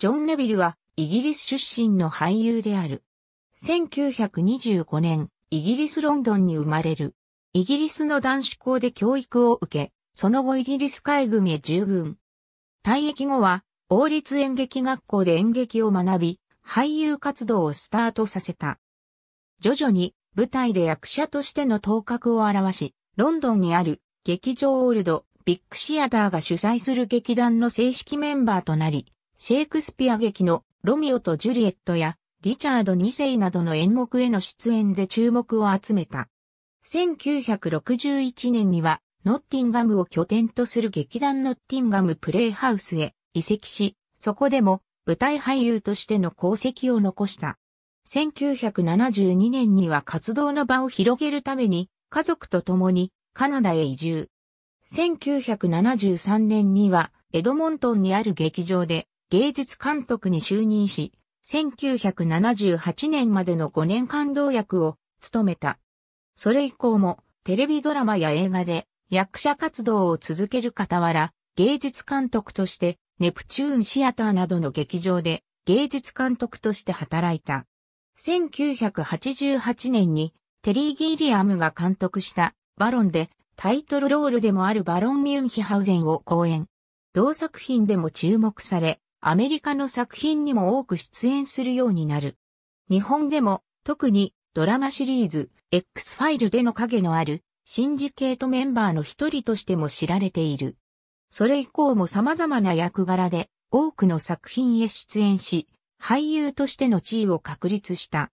ジョン・ネビルはイギリス出身の俳優である。1925年、イギリス・ロンドンに生まれる。イギリスの男子校で教育を受け、その後イギリス海軍へ従軍。退役後は、王立演劇学校で演劇を学び、俳優活動をスタートさせた。徐々に舞台で役者としての頭角を表し、ロンドンにある劇場オールドビッグシアターが主催する劇団の正式メンバーとなり、シェイクスピア劇のロミオとジュリエットやリチャード2世などの演目への出演で注目を集めた。1961年にはノッティンガムを拠点とする劇団ノッティンガムプレイハウスへ移籍し、そこでも舞台俳優としての功績を残した。1972年には活動の場を広げるために家族と共にカナダへ移住。1973年にはエドモントンにある劇場で芸術監督に就任し、1978年までの5年間同役を務めた。それ以降もテレビドラマや映画で役者活動を続ける傍ら、芸術監督としてネプチューンシアターなどの劇場で芸術監督として働いた。1988年にテリー・ギリアムが監督したバロンでタイトルロールでもあるバロン・ミュンヒハウゼンを講演。同作品でも注目され、アメリカの作品にも多く出演するようになる。日本でも、特にドラマシリーズ、X ファイルでの影のある、シンジケートメンバーの一人としても知られている。それ以降も様々な役柄で、多くの作品へ出演し、俳優としての地位を確立した。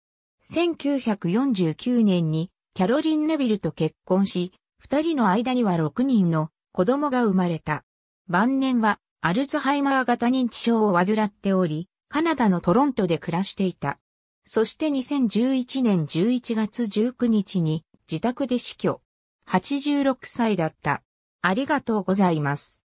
1949年にキャロリン・ネビルと結婚し、二人の間には6人の子供が生まれた。晩年はアルツハイマー型認知症を患っており、カナダのトロントで暮らしていた。そして2011年11月19日に自宅で死去。86歳だった。ありがとうございます。